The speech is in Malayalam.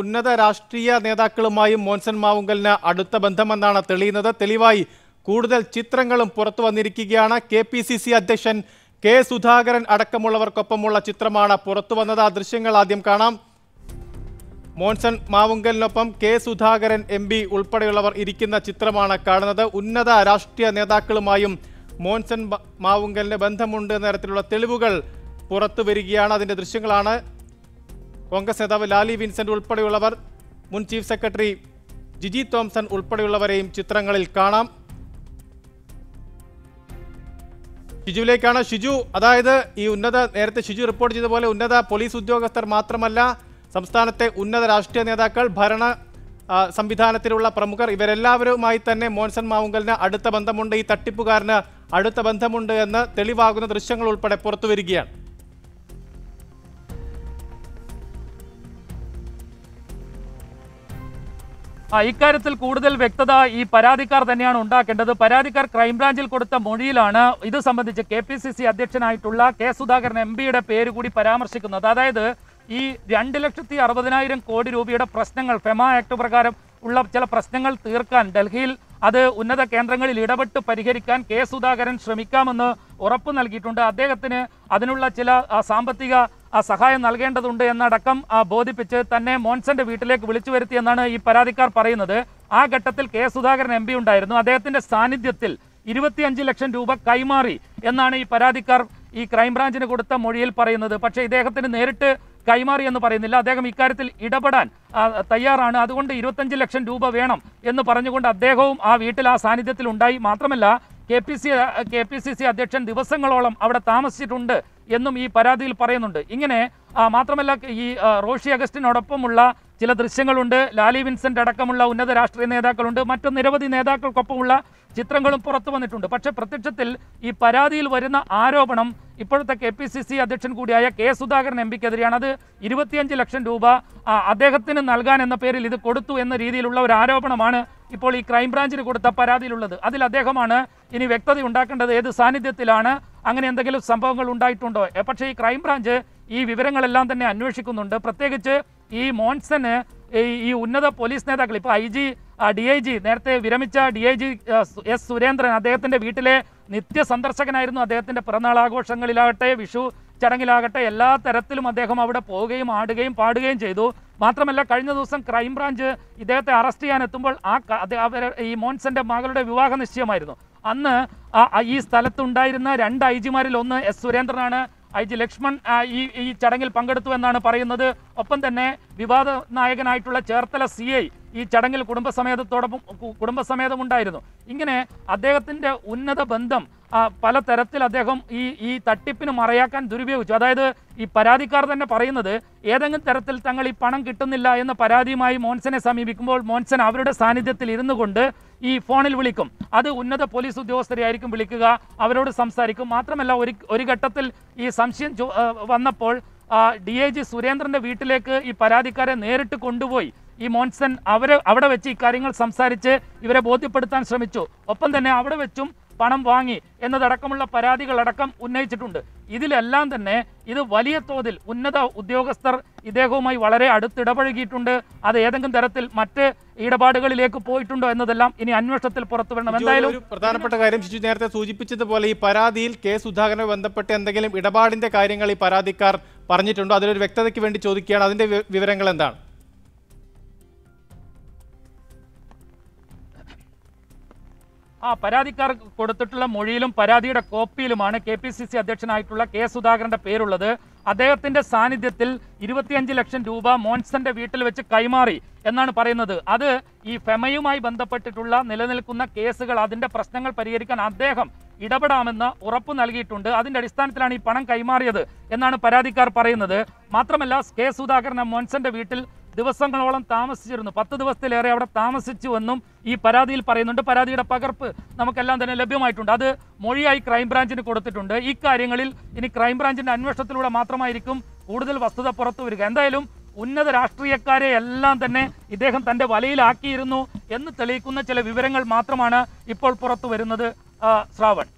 ഉന്നത രാഷ്ട്രീയ നേതാക്കളുമായും മോൻസൺ മാവുങ്കലിന് അടുത്ത ബന്ധമെന്നാണ് തെളിയുന്നത് തെളിവായി കൂടുതൽ ചിത്രങ്ങളും പുറത്തു വന്നിരിക്കുകയാണ് കെ പി സി സി അധ്യക്ഷൻ കെ സുധാകരൻ അടക്കമുള്ളവർക്കൊപ്പമുള്ള ചിത്രമാണ് പുറത്തു വന്നത് ആ ദൃശ്യങ്ങൾ ആദ്യം കാണാം മോൻസൺ മാവുങ്കലിനൊപ്പം കെ സുധാകരൻ എം പി ഉൾപ്പെടെയുള്ളവർ ഇരിക്കുന്ന ചിത്രമാണ് കാണുന്നത് ഉന്നത രാഷ്ട്രീയ നേതാക്കളുമായും മോൻസൺ മാവുങ്കലിന് ബന്ധമുണ്ട് എന്ന തരത്തിലുള്ള തെളിവുകൾ പുറത്തു വരികയാണ് അതിൻ്റെ ദൃശ്യങ്ങളാണ് കോൺഗ്രസ് നേതാവ് ലാലി വിൻസെന്റ് ഉൾപ്പെടെയുള്ളവർ മുൻ ചീഫ് സെക്രട്ടറി ജിജി തോംസൺ ഉൾപ്പെടെയുള്ളവരെയും ചിത്രങ്ങളിൽ കാണാം ഷിജുവിലേക്കാണ് ഷിജു അതായത് ഈ ഉന്നത നേരത്തെ ഷിജു റിപ്പോർട്ട് ചെയ്ത പോലെ ഉന്നത പോലീസ് ഉദ്യോഗസ്ഥർ മാത്രമല്ല സംസ്ഥാനത്തെ ഉന്നത രാഷ്ട്രീയ നേതാക്കൾ ഭരണ സംവിധാനത്തിലുള്ള പ്രമുഖർ ഇവരെല്ലാവരുമായി തന്നെ മോൻസൺ മാവുങ്കലിന് അടുത്ത ബന്ധമുണ്ട് ഈ തട്ടിപ്പുകാരന് അടുത്ത ബന്ധമുണ്ട് എന്ന് തെളിവാകുന്ന ദൃശ്യങ്ങൾ ഉൾപ്പെടെ പുറത്തുവരികയാണ് ആ ഇക്കാര്യത്തിൽ കൂടുതൽ വ്യക്തത ഈ പരാതിക്കാർ തന്നെയാണ് ഉണ്ടാക്കേണ്ടത് പരാതിക്കാർ ക്രൈംബ്രാഞ്ചിൽ കൊടുത്ത മൊഴിയിലാണ് ഇത് സംബന്ധിച്ച് കെ പി സി സി അധ്യക്ഷനായിട്ടുള്ള കെ സുധാകരൻ എം പിയുടെ പേര് കൂടി പരാമർശിക്കുന്നത് അതായത് ഈ രണ്ട് ലക്ഷത്തി അറുപതിനായിരം കോടി രൂപയുടെ പ്രശ്നങ്ങൾ ഫെമ ആക്ട് പ്രകാരം ഉള്ള ചില പ്രശ്നങ്ങൾ തീർക്കാൻ ഡൽഹിയിൽ അത് ഉന്നത കേന്ദ്രങ്ങളിൽ ഇടപെട്ട് പരിഹരിക്കാൻ കെ സുധാകരൻ ശ്രമിക്കാമെന്ന് ഉറപ്പ് നൽകിയിട്ടുണ്ട് അദ്ദേഹത്തിന് അതിനുള്ള ചില സാമ്പത്തിക ആ സഹായം നൽകേണ്ടതുണ്ട് എന്നടക്കം ബോധിപ്പിച്ച് തന്നെ മോൻസന്റെ വീട്ടിലേക്ക് വിളിച്ചു വരുത്തിയെന്നാണ് ഈ പരാതിക്കാർ പറയുന്നത് ആ ഘട്ടത്തിൽ കെ സുധാകരൻ എം ഉണ്ടായിരുന്നു അദ്ദേഹത്തിന്റെ സാന്നിധ്യത്തിൽ ഇരുപത്തിയഞ്ച് ലക്ഷം രൂപ കൈമാറി എന്നാണ് ഈ പരാതിക്കാർ ഈ ക്രൈംബ്രാഞ്ചിന് കൊടുത്ത മൊഴിയിൽ പറയുന്നത് പക്ഷേ ഇദ്ദേഹത്തിന് നേരിട്ട് കൈമാറി എന്ന് പറയുന്നില്ല അദ്ദേഹം ഇക്കാര്യത്തിൽ ഇടപെടാൻ തയ്യാറാണ് അതുകൊണ്ട് ഇരുപത്തഞ്ച് ലക്ഷം രൂപ വേണം എന്ന് പറഞ്ഞുകൊണ്ട് അദ്ദേഹവും ആ വീട്ടിൽ ആ സാന്നിധ്യത്തിൽ ഉണ്ടായി മാത്രമല്ല K P C K P C C അധ്യക്ഷൻ ദിവസങ്ങളോളം അവിടെ താമസിച്ചിട്ടുണ്ട് എന്നും ഈ പരാതിയിൽ പറയുന്നുണ്ട് ഇങ്ങനെ മാത്രമല്ല ഈ റോഷി അഗസ്റ്റിനോടൊപ്പമുള്ള ചില ദൃശ്യങ്ങളുണ്ട് ലാലി വിൻസെൻ്റ് അടക്കമുള്ള ഉന്നത രാഷ്ട്രീയ നേതാക്കളുണ്ട് മറ്റു നിരവധി നേതാക്കൾക്കൊപ്പമുള്ള ചിത്രങ്ങളും പുറത്തു വന്നിട്ടുണ്ട് പക്ഷേ പ്രത്യക്ഷത്തിൽ ഈ പരാതിയിൽ വരുന്ന ആരോപണം ഇപ്പോഴത്തെ കെ പി സി സി അധ്യക്ഷൻ കൂടിയായ കെ സുധാകരൻ എം പിക്കെതിരെയാണ് അത് ഇരുപത്തിയഞ്ച് ലക്ഷം രൂപ അദ്ദേഹത്തിന് നൽകാൻ എന്ന പേരിൽ ഇത് കൊടുത്തു എന്ന രീതിയിലുള്ള ഒരു ആരോപണമാണ് ഇപ്പോൾ ഈ ക്രൈംബ്രാഞ്ചിന് കൊടുത്ത പരാതിയിലുള്ളത് അതിൽ അദ്ദേഹമാണ് ഇനി വ്യക്തത ഉണ്ടാക്കേണ്ടത് ഏത് സാന്നിധ്യത്തിലാണ് അങ്ങനെ എന്തെങ്കിലും സംഭവങ്ങൾ ഉണ്ടായിട്ടുണ്ടോ പക്ഷേ ഈ ക്രൈംബ്രാഞ്ച് ഈ വിവരങ്ങളെല്ലാം തന്നെ അന്വേഷിക്കുന്നുണ്ട് പ്രത്യേകിച്ച് ഈ മോൺസന് ഈ ഉന്നത പോലീസ് നേതാക്കൾ ഇപ്പോൾ I G D I G നേരത്തെ വിരമിച്ച D I G S Surendran അദ്ദേഹത്തിൻ്റെ വീട്ടിലെ നിത്യ സന്ദർശകനായിരുന്നു അദ്ദേഹത്തിൻ്റെ പിറന്നാൾ ആഘോഷങ്ങളിലാകട്ടെ വിഷു ചടങ്ങിലാകട്ടെ എല്ലാ തരത്തിലും അദ്ദേഹം അവിടെ പോവുകയും ആടുകയും പാടുകയും ചെയ്തു മാത്രമല്ല കഴിഞ്ഞ ദിവസം ക്രൈംബ്രാഞ്ച് ഇദ്ദേഹത്തെ അറസ്റ്റ് ചെയ്യാൻ എത്തുമ്പോൾ ആ ഈ മോൺസന്റെ മകളുടെ വിവാഹ നിശ്ചയമായിരുന്നു അന്ന് ഈ സ്ഥലത്തുണ്ടായിരുന്ന രണ്ട് ഐ ജിമാരിൽ ഒന്ന് എസ് സുരേന്ദ്രനാണ് ഐ ജി ലക്ഷ്മൺ ഈ ഈ ചടങ്ങിൽ പങ്കെടുത്തു എന്നാണ് പറയുന്നത് ഒപ്പം തന്നെ വിവാദ നായകനായിട്ടുള്ള ചേർത്തല സി ഈ ചടങ്ങിൽ കുടുംബസമേതത്തോടൊപ്പം കുടുംബസമേതമുണ്ടായിരുന്നു ഇങ്ങനെ അദ്ദേഹത്തിൻ്റെ ഉന്നത ബന്ധം പല തരത്തിൽ അദ്ദേഹം ഈ ഈ തട്ടിപ്പിന് മറയാക്കാൻ ദുരുപയോഗിച്ചു അതായത് ഈ പരാതിക്കാർ തന്നെ പറയുന്നത് ഏതെങ്കിലും തരത്തിൽ തങ്ങൾ ഈ പണം കിട്ടുന്നില്ല എന്ന പരാതിയുമായി മോൻസനെ സമീപിക്കുമ്പോൾ മോൻസൻ അവരുടെ സാന്നിധ്യത്തിൽ ഇരുന്നു കൊണ്ട് ഈ ഫോണിൽ വിളിക്കും അത് ഉന്നത പോലീസ് ഉദ്യോഗസ്ഥരെയായിരിക്കും വിളിക്കുക അവരോട് സംസാരിക്കും മാത്രമല്ല ഒരു ഒരു ഘട്ടത്തിൽ ഈ സംശയം വന്നപ്പോൾ ഡി ഐ ജി സുരേന്ദ്രൻ്റെ വീട്ടിലേക്ക് ഈ പരാതിക്കാരെ നേരിട്ട് കൊണ്ടുപോയി ഈ മോൻസൺ അവരെ അവിടെ വെച്ച് ഇക്കാര്യങ്ങൾ സംസാരിച്ച് ഇവരെ ബോധ്യപ്പെടുത്താൻ ശ്രമിച്ചു ഒപ്പം തന്നെ അവിടെ വെച്ചും പണം വാങ്ങി എന്നതടക്കമുള്ള പരാതികളടക്കം ഉന്നയിച്ചിട്ടുണ്ട് ഇതിലെല്ലാം തന്നെ ഇത് വലിയ തോതിൽ ഉന്നത ഉദ്യോഗസ്ഥർ ഇദ്ദേഹവുമായി വളരെ അടുത്തിടപഴകിയിട്ടുണ്ട് അത് ഏതെങ്കിലും തരത്തിൽ മറ്റ് ഇടപാടുകളിലേക്ക് പോയിട്ടുണ്ടോ എന്നതെല്ലാം ഇനി അന്വേഷണത്തിൽ പുറത്തു വരണം എന്തായാലും പ്രധാനപ്പെട്ട കാര്യം ശിശു നേരത്തെ സൂചിപ്പിച്ചതുപോലെ ഈ പരാതിയിൽ കെ സുധാകരനെ ബന്ധപ്പെട്ട് എന്തെങ്കിലും ഇടപാടിന്റെ കാര്യങ്ങൾ ഈ പരാതിക്കാർ പറഞ്ഞിട്ടുണ്ടോ അതിലൊരു വ്യക്തതയ്ക്ക് വേണ്ടി ചോദിക്കുകയാണ് അതിന്റെ വിവരങ്ങൾ എന്താണ് ആ പരാതിക്കാർ കൊടുത്തിട്ടുള്ള മൊഴിയിലും പരാതിയുടെ കോപ്പിയിലുമാണ് കെ പി സി സി അധ്യക്ഷനായിട്ടുള്ള കെ സുധാകരന്റെ പേരുള്ളത് അദ്ദേഹത്തിന്റെ സാന്നിധ്യത്തിൽ ഇരുപത്തിയഞ്ച് ലക്ഷം രൂപ മോൻസന്റെ വീട്ടിൽ വെച്ച് കൈമാറി എന്നാണ് പറയുന്നത് അത് ഈ ഫെമയുമായി ബന്ധപ്പെട്ടിട്ടുള്ള നിലനിൽക്കുന്ന കേസുകൾ അതിന്റെ പ്രശ്നങ്ങൾ പരിഹരിക്കാൻ അദ്ദേഹം ഇടപെടാമെന്ന് ഉറപ്പ് നൽകിയിട്ടുണ്ട് അതിന്റെ അടിസ്ഥാനത്തിലാണ് ഈ പണം കൈമാറിയത് എന്നാണ് പരാതിക്കാർ പറയുന്നത് മാത്രമല്ല കെ സുധാകരൻ മോൻസന്റെ വീട്ടിൽ ദിവസങ്ങളോളം താമസിച്ചിരുന്നു പത്ത് ദിവസത്തിലേറെ അവിടെ താമസിച്ചുവെന്നും ഈ പരാതിയിൽ പറയുന്നുണ്ട് പരാതിയുടെ പകർപ്പ് നമുക്കെല്ലാം തന്നെ ലഭ്യമായിട്ടുണ്ട് അത് മൊഴിയായി ക്രൈംബ്രാഞ്ചിന് കൊടുത്തിട്ടുണ്ട് ഇക്കാര്യങ്ങളിൽ ഇനി ക്രൈംബ്രാഞ്ചിൻ്റെ അന്വേഷണത്തിലൂടെ മാത്രമായിരിക്കും കൂടുതൽ വസ്തുത പുറത്തു വരിക എന്തായാലും ഉന്നത രാഷ്ട്രീയക്കാരെ എല്ലാം തന്നെ ഇദ്ദേഹം തൻ്റെ വലയിലാക്കിയിരുന്നു എന്ന് തെളിയിക്കുന്ന ചില വിവരങ്ങൾ മാത്രമാണ് ഇപ്പോൾ പുറത്തു വരുന്നത് ശ്രാവൺ